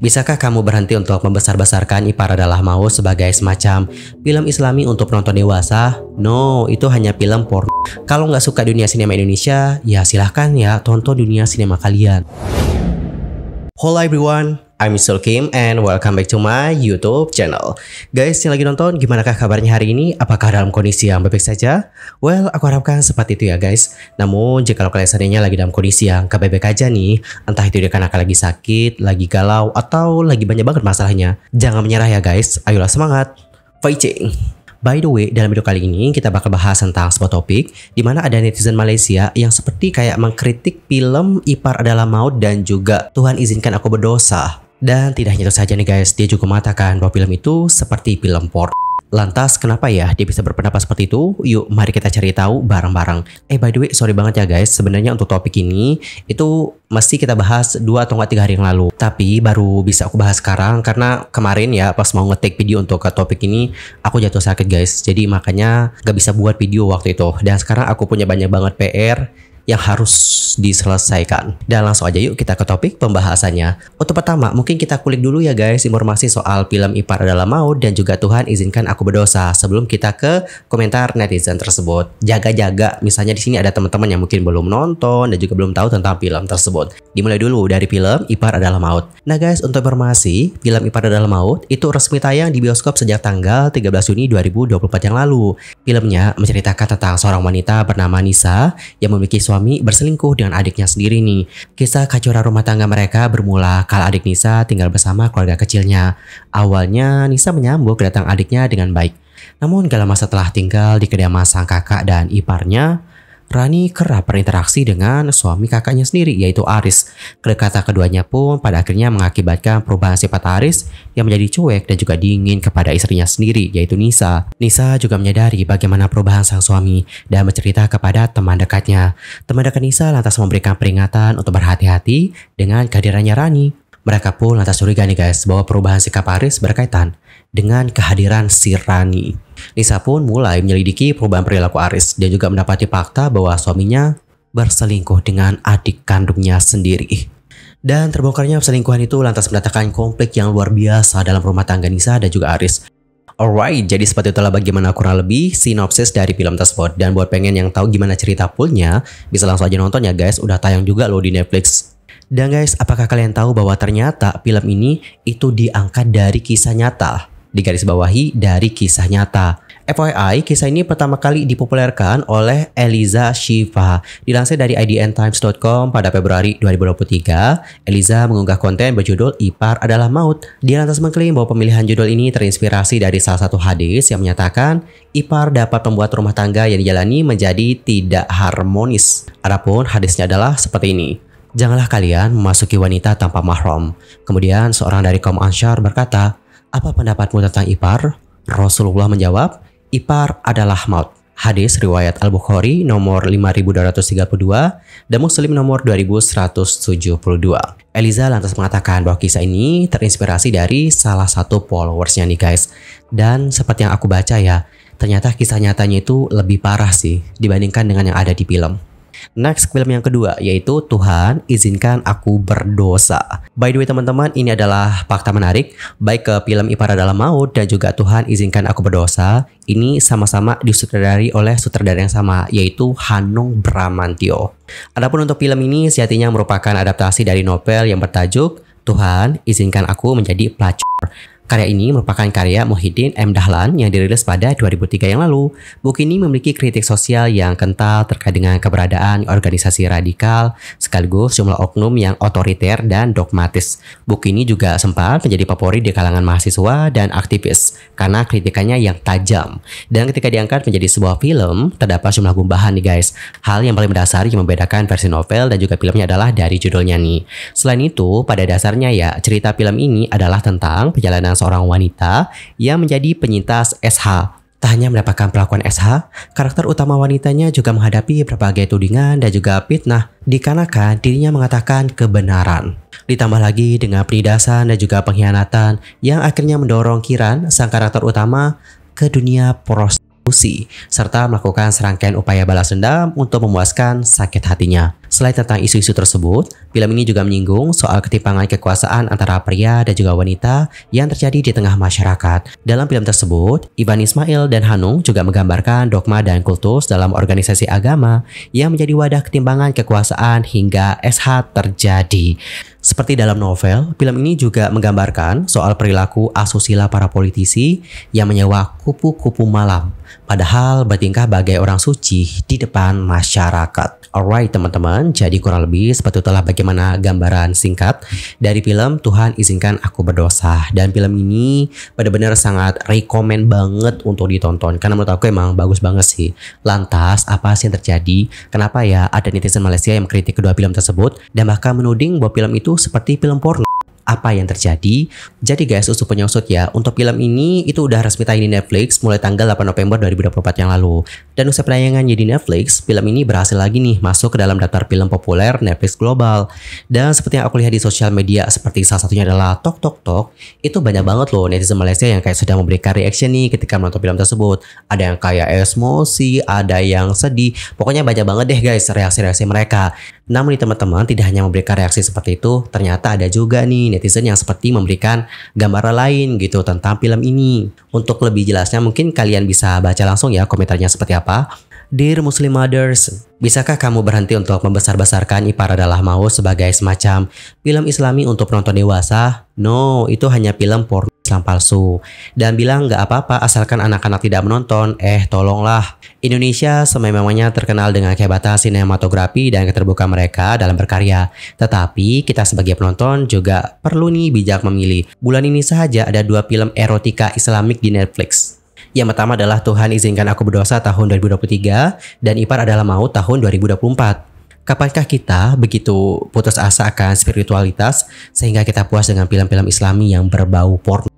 Bisakah kamu berhenti untuk membesar-besarkan Ipar adalah mau sebagai semacam film islami untuk penonton dewasa? No, itu hanya film porno. Kalau nggak suka dunia sinema Indonesia, ya silahkan ya tonton dunia sinema kalian. Hola everyone, I'm Sul Kim and welcome back to my YouTube channel. Guys yang lagi nonton, gimanakah kabarnya hari ini? Apakah dalam kondisi yang baik-baik saja? Well, aku harapkan seperti itu ya guys. Namun jika kalian seandainya lagi dalam kondisi yang kebebek aja nih, entah itu dia karena lagi sakit, lagi galau, atau lagi banyak banget masalahnya, jangan menyerah ya guys. Ayolah semangat, fighting! By the way, dalam video kali ini kita bakal bahas tentang sebuah topik di mana ada netizen Malaysia yang seperti kayak mengkritik film Ipar Adalah Maut dan juga Tuhan Izinkan Aku Berdosa. Dan tidak hanya itu saja nih guys, dia juga mengatakan bahwa film itu seperti film porn. Lantas kenapa ya dia bisa berpendapat seperti itu? Yuk mari kita cari tahu bareng-bareng. Eh by the way sorry banget ya guys sebenarnya untuk topik ini itu mesti kita bahas dua atau nggak 3 hari yang lalu. Tapi baru bisa aku bahas sekarang karena kemarin ya pas mau ngetik video untuk ke topik ini aku jatuh sakit guys. Jadi makanya gak bisa buat video waktu itu. Dan sekarang aku punya banyak banget PR yang harus diselesaikan. Dan langsung aja yuk kita ke topik pembahasannya. Untuk pertama, mungkin kita kulik dulu ya guys informasi soal film Ipar adalah Maut dan juga Tuhan izinkan aku berdosa sebelum kita ke komentar netizen tersebut. Jaga-jaga, misalnya di sini ada teman-teman yang mungkin belum nonton dan juga belum tahu tentang film tersebut. Dimulai dulu dari film Ipar adalah Maut. Nah guys, untuk informasi, film Ipar adalah Maut itu resmi tayang di bioskop sejak tanggal 13 Juni 2024 yang lalu. Filmnya menceritakan tentang seorang wanita bernama Nisa yang memiliki suami suami berselingkuh dengan adiknya sendiri nih. Kisah kacauan rumah tangga mereka bermula kala adik Nisa tinggal bersama keluarga kecilnya. Awalnya Nisa menyambut kedatangan adiknya dengan baik. Namun gak lama setelah tinggal di kediaman sang kakak dan iparnya, Rani kerap berinteraksi dengan suami kakaknya sendiri yaitu Aris. Kedekatan keduanya pun pada akhirnya mengakibatkan perubahan sifat Aris yang menjadi cuek dan juga dingin kepada istrinya sendiri yaitu Nisa. Nisa juga menyadari bagaimana perubahan sang suami dan bercerita kepada teman dekatnya. Teman dekat Nisa lantas memberikan peringatan untuk berhati-hati dengan kehadirannya Rani. Mereka pun lantas curiga nih guys bahwa perubahan sikap Aris berkaitan dengan kehadiran si Rani. Nisa pun mulai menyelidiki perubahan perilaku Aris dan juga mendapati fakta bahwa suaminya berselingkuh dengan adik kandungnya sendiri. Dan terbongkarnya perselingkuhan itu lantas mendatangkan konflik yang luar biasa dalam rumah tangga Nisa dan juga Aris. Alright, jadi seperti itulah bagaimana kurang lebih sinopsis dari film tersebut. Dan buat pengen yang tahu gimana cerita fullnya, bisa langsung aja nonton ya guys, udah tayang juga loh di Netflix. Dan guys, apakah kalian tahu bahwa ternyata film ini itu diangkat dari kisah nyata? digarisbawahi dari kisah nyata. FYI, kisah ini pertama kali dipopulerkan oleh Eliza Shiva. Dilansir dari idntimes.com pada Februari 2023, Eliza mengunggah konten berjudul Ipar Adalah Maut. Dia lantas mengklaim bahwa pemilihan judul ini terinspirasi dari salah satu hadis yang menyatakan Ipar dapat membuat rumah tangga yang dijalani menjadi tidak harmonis. Adapun hadisnya adalah seperti ini. Janganlah kalian memasuki wanita tanpa mahram. Kemudian seorang dari kaum ansar berkata, apa pendapatmu tentang ipar? Rasulullah menjawab, ipar adalah maut. Hadis riwayat Al-Bukhari nomor 5232 dan Muslim nomor 2172. Eliza lantas mengatakan bahwa kisah ini terinspirasi dari salah satu followersnya nih guys. Dan seperti yang aku baca ya, ternyata kisah nyatanya itu lebih parah sih dibandingkan dengan yang ada di film. Next film yang kedua yaitu Tuhan izinkan aku berdosa. By the way teman-teman ini adalah fakta menarik baik ke film Ipara dalam Maut dan juga Tuhan izinkan aku berdosa ini sama-sama disutradari oleh sutradara yang sama yaitu Hanung Bramantio. Adapun untuk film ini sejatinya merupakan adaptasi dari novel yang bertajuk Tuhan izinkan aku menjadi pelacur. Karya ini merupakan karya Muhyiddin M. Dahlan yang dirilis pada 2003 yang lalu. Buku ini memiliki kritik sosial yang kental terkait dengan keberadaan organisasi radikal, sekaligus jumlah oknum yang otoriter dan dogmatis. Buku ini juga sempat menjadi favorit di kalangan mahasiswa dan aktivis karena kritikannya yang tajam. Dan ketika diangkat menjadi sebuah film, terdapat jumlah gumbahan nih guys. Hal yang paling mendasar yang membedakan versi novel dan juga filmnya adalah dari judulnya nih. Selain itu, pada dasarnya ya, cerita film ini adalah tentang perjalanan seorang wanita yang menjadi penyintas SH. Tak hanya mendapatkan perlakuan SH, karakter utama wanitanya juga menghadapi berbagai tudingan dan juga fitnah dikarenakan dirinya mengatakan kebenaran. Ditambah lagi dengan penindasan dan juga pengkhianatan yang akhirnya mendorong Kiran, sang karakter utama, ke dunia prostitusi serta melakukan serangkaian upaya balas dendam untuk memuaskan sakit hatinya. Selain tentang isu-isu tersebut, film ini juga menyinggung soal ketimpangan kekuasaan antara pria dan juga wanita yang terjadi di tengah masyarakat. Dalam film tersebut, Ivan Ismail dan Hanung juga menggambarkan dogma dan kultus dalam organisasi agama yang menjadi wadah ketimpangan kekuasaan hingga SH terjadi. Seperti dalam novel, film ini juga menggambarkan soal perilaku asusila para politisi yang menyewa kupu-kupu malam Padahal bertingkah bagai orang suci di depan masyarakat. Alright teman-teman, jadi kurang lebih seperti itulah bagaimana gambaran singkat dari film Tuhan Izinkan Aku Berdosa. Dan film ini benar-benar sangat rekomend banget untuk ditonton. Karena menurut aku emang bagus banget sih. Lantas, apa sih yang terjadi? Kenapa ya ada netizen Malaysia yang mengkritik kedua film tersebut dan bahkan menuding bahwa film itu seperti film porno? apa yang terjadi. Jadi guys, usut penyusut ya, untuk film ini itu udah resmi tayang di Netflix mulai tanggal 8 November 2024 yang lalu. Dan usai penayangan jadi Netflix, film ini berhasil lagi nih masuk ke dalam daftar film populer Netflix global. Dan seperti yang aku lihat di sosial media seperti salah satunya adalah Tok Tok Tok, itu banyak banget loh netizen Malaysia yang kayak sudah memberikan reaction nih ketika menonton film tersebut. Ada yang kayak emosi, ada yang sedih, pokoknya banyak banget deh guys reaksi-reaksi mereka. Namun teman-teman tidak hanya memberikan reaksi seperti itu, ternyata ada juga nih netizen yang seperti memberikan gambaran lain gitu tentang film ini. Untuk lebih jelasnya mungkin kalian bisa baca langsung ya komentarnya seperti apa. Dear Muslim Mothers, bisakah kamu berhenti untuk membesar-besarkan Ipar adalah mau sebagai semacam film islami untuk penonton dewasa? No, itu hanya film porno Islam palsu dan bilang nggak apa-apa asalkan anak-anak tidak menonton. Eh, tolonglah. Indonesia sememangnya terkenal dengan kehebatan sinematografi dan keterbukaan mereka dalam berkarya. Tetapi kita sebagai penonton juga perlu nih bijak memilih. Bulan ini saja ada dua film erotika Islamik di Netflix. Yang pertama adalah Tuhan izinkan aku berdosa tahun 2023 dan Ipar adalah maut tahun 2024. Kapankah kita begitu putus asa akan spiritualitas sehingga kita puas dengan film-film islami yang berbau porno?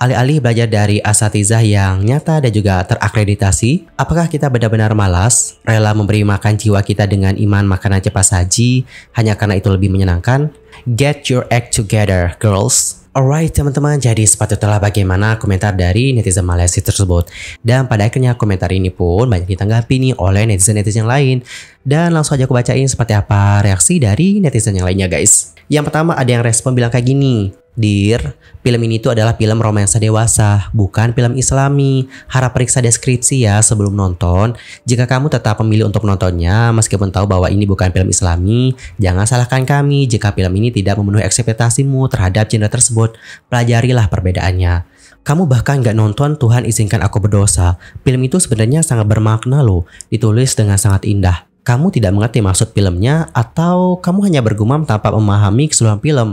alih-alih belajar dari asatizah yang nyata dan juga terakreditasi, apakah kita benar-benar malas, rela memberi makan jiwa kita dengan iman makanan cepat saji, hanya karena itu lebih menyenangkan? Get your act together, girls. Alright teman-teman, jadi sepatutnya telah bagaimana komentar dari netizen Malaysia tersebut. Dan pada akhirnya komentar ini pun banyak ditanggapi nih oleh netizen-netizen yang lain. Dan langsung aja aku bacain seperti apa reaksi dari netizen yang lainnya guys. Yang pertama ada yang respon bilang kayak gini, Dear, film ini tuh adalah film romansa dewasa, bukan film islami. Harap periksa deskripsi ya sebelum nonton. Jika kamu tetap memilih untuk menontonnya, meskipun tahu bahwa ini bukan film islami, jangan salahkan kami jika film ini tidak memenuhi ekspektasimu terhadap genre tersebut. Pelajarilah perbedaannya. Kamu bahkan nggak nonton Tuhan izinkan aku berdosa. Film itu sebenarnya sangat bermakna loh, ditulis dengan sangat indah kamu tidak mengerti maksud filmnya atau kamu hanya bergumam tanpa memahami keseluruhan film.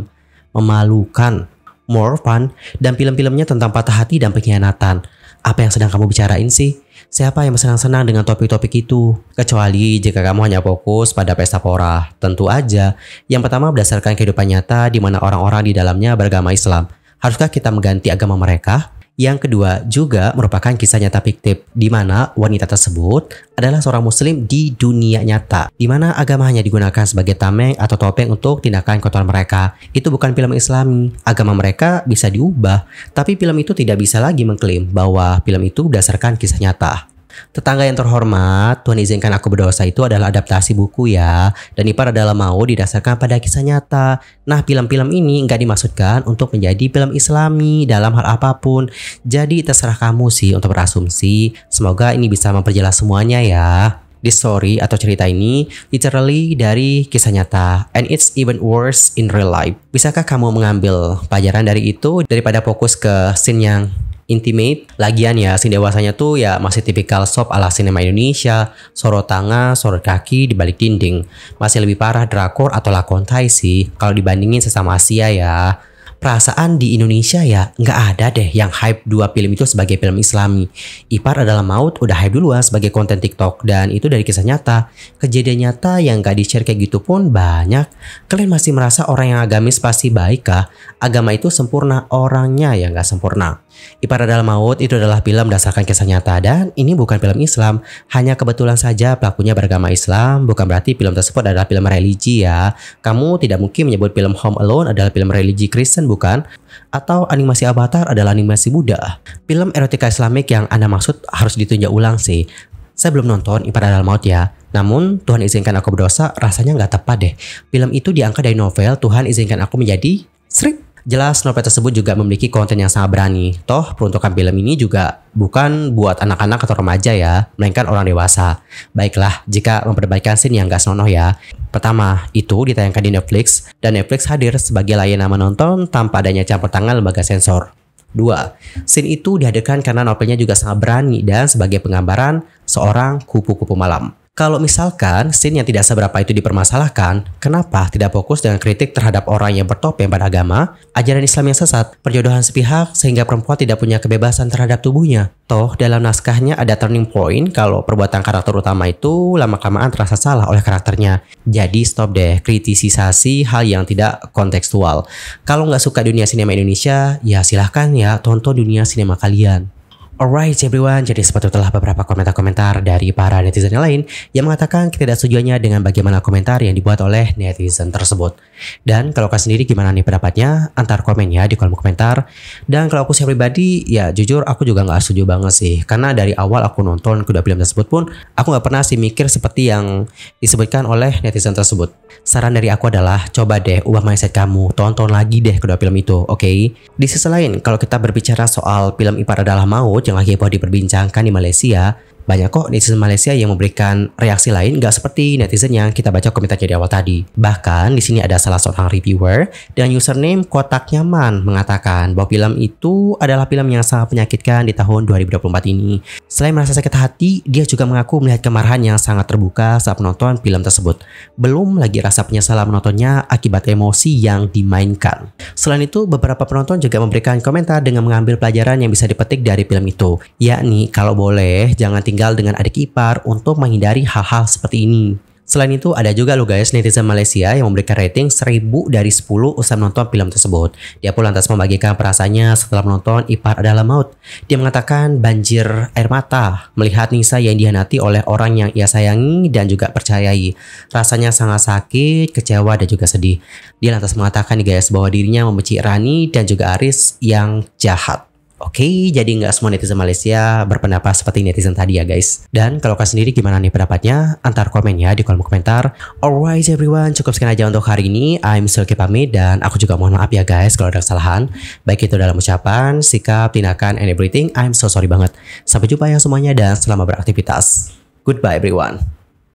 Memalukan, more fun, dan film-filmnya tentang patah hati dan pengkhianatan. Apa yang sedang kamu bicarain sih? Siapa yang senang-senang dengan topik-topik itu? Kecuali jika kamu hanya fokus pada pesta pora. Tentu aja, yang pertama berdasarkan kehidupan nyata di mana orang-orang di dalamnya beragama Islam. Haruskah kita mengganti agama mereka? Yang kedua juga merupakan kisah nyata fiktif, di mana wanita tersebut adalah seorang muslim di dunia nyata, di mana agama hanya digunakan sebagai tameng atau topeng untuk tindakan kotor mereka. Itu bukan film islami, agama mereka bisa diubah, tapi film itu tidak bisa lagi mengklaim bahwa film itu berdasarkan kisah nyata. Tetangga yang terhormat, Tuhan izinkan aku berdosa itu adalah adaptasi buku ya. Dan Ipar adalah mau didasarkan pada kisah nyata. Nah, film-film ini nggak dimaksudkan untuk menjadi film islami dalam hal apapun. Jadi terserah kamu sih untuk berasumsi. Semoga ini bisa memperjelas semuanya ya. This story atau cerita ini literally dari kisah nyata and it's even worse in real life. Bisakah kamu mengambil pelajaran dari itu daripada fokus ke scene yang intimate. Lagian ya, scene dewasanya tuh ya masih tipikal sop ala sinema Indonesia, sorot tangan, sorot kaki di balik dinding. Masih lebih parah drakor atau lakon Thai sih, kalau dibandingin sesama Asia ya. Perasaan di Indonesia ya nggak ada deh yang hype dua film itu sebagai film islami. Ipar adalah maut udah hype duluan sebagai konten TikTok dan itu dari kisah nyata. Kejadian nyata yang gak di-share kayak gitu pun banyak. Kalian masih merasa orang yang agamis pasti baik kah? Agama itu sempurna, orangnya yang gak sempurna. Ipar dalam maut itu adalah film berdasarkan kisah nyata dan ini bukan film Islam. Hanya kebetulan saja pelakunya beragama Islam, bukan berarti film tersebut adalah film religi ya. Kamu tidak mungkin menyebut film Home Alone adalah film religi Kristen bukan? Atau animasi Avatar adalah animasi Buddha? Film erotika Islamik yang Anda maksud harus ditunjuk ulang sih. Saya belum nonton Ipar dalam maut ya. Namun, Tuhan izinkan aku berdosa rasanya nggak tepat deh. Film itu diangkat dari novel Tuhan izinkan aku menjadi strip Jelas novel tersebut juga memiliki konten yang sangat berani. Toh peruntukan film ini juga bukan buat anak-anak atau remaja ya, melainkan orang dewasa. Baiklah, jika memperbaikan scene yang gak senonoh ya. Pertama, itu ditayangkan di Netflix dan Netflix hadir sebagai layanan menonton tanpa adanya campur tangan lembaga sensor. Dua, Scene itu dihadirkan karena novelnya juga sangat berani dan sebagai penggambaran seorang kupu-kupu malam. Kalau misalkan scene yang tidak seberapa itu dipermasalahkan, kenapa tidak fokus dengan kritik terhadap orang yang bertopeng pada agama, ajaran Islam yang sesat, perjodohan sepihak sehingga perempuan tidak punya kebebasan terhadap tubuhnya? Toh dalam naskahnya ada turning point kalau perbuatan karakter utama itu lama-kelamaan terasa salah oleh karakternya. Jadi stop deh kritisisasi hal yang tidak kontekstual. Kalau nggak suka dunia sinema Indonesia, ya silahkan ya tonton dunia sinema kalian. Alright everyone, jadi seperti telah beberapa komentar-komentar dari para netizen yang lain yang mengatakan ketidaksetujuannya dengan bagaimana komentar yang dibuat oleh netizen tersebut. Dan kalau kalian sendiri gimana nih pendapatnya? Antar komen ya di kolom komentar. Dan kalau aku saya pribadi, ya jujur aku juga nggak setuju banget sih. Karena dari awal aku nonton kedua film tersebut pun, aku nggak pernah sih mikir seperti yang disebutkan oleh netizen tersebut. Saran dari aku adalah, coba deh ubah mindset kamu, tonton lagi deh kedua film itu, oke? Okay? Di sisi lain, kalau kita berbicara soal film Ipar Adalah Maut, yang lagi heboh diperbincangkan di Malaysia banyak kok netizen Malaysia yang memberikan reaksi lain gak seperti netizen yang kita baca komentarnya di awal tadi. Bahkan di sini ada salah seorang reviewer dan username Kotak Nyaman mengatakan bahwa film itu adalah film yang sangat menyakitkan di tahun 2024 ini. Selain merasa sakit hati, dia juga mengaku melihat kemarahan yang sangat terbuka saat menonton film tersebut. Belum lagi rasa penyesalan menontonnya akibat emosi yang dimainkan. Selain itu, beberapa penonton juga memberikan komentar dengan mengambil pelajaran yang bisa dipetik dari film itu. Yakni, kalau boleh, jangan tinggal tinggal dengan adik ipar untuk menghindari hal-hal seperti ini. Selain itu, ada juga lo guys netizen Malaysia yang memberikan rating 1000 dari 10 usai menonton film tersebut. Dia pun lantas membagikan perasaannya setelah menonton Ipar Adalah Maut. Dia mengatakan banjir air mata melihat Nisa yang dihanati oleh orang yang ia sayangi dan juga percayai. Rasanya sangat sakit, kecewa dan juga sedih. Dia lantas mengatakan nih guys bahwa dirinya membenci Rani dan juga Aris yang jahat. Oke, jadi nggak semua netizen Malaysia berpendapat seperti netizen tadi ya guys. Dan kalau kalian sendiri gimana nih pendapatnya? Antar komen ya di kolom komentar. Alright everyone, cukup sekian aja untuk hari ini. I'm Silky pamit dan aku juga mohon maaf ya guys kalau ada kesalahan. Baik itu dalam ucapan, sikap, tindakan, and everything. I'm so sorry banget. Sampai jumpa ya semuanya dan selamat beraktivitas. Goodbye everyone.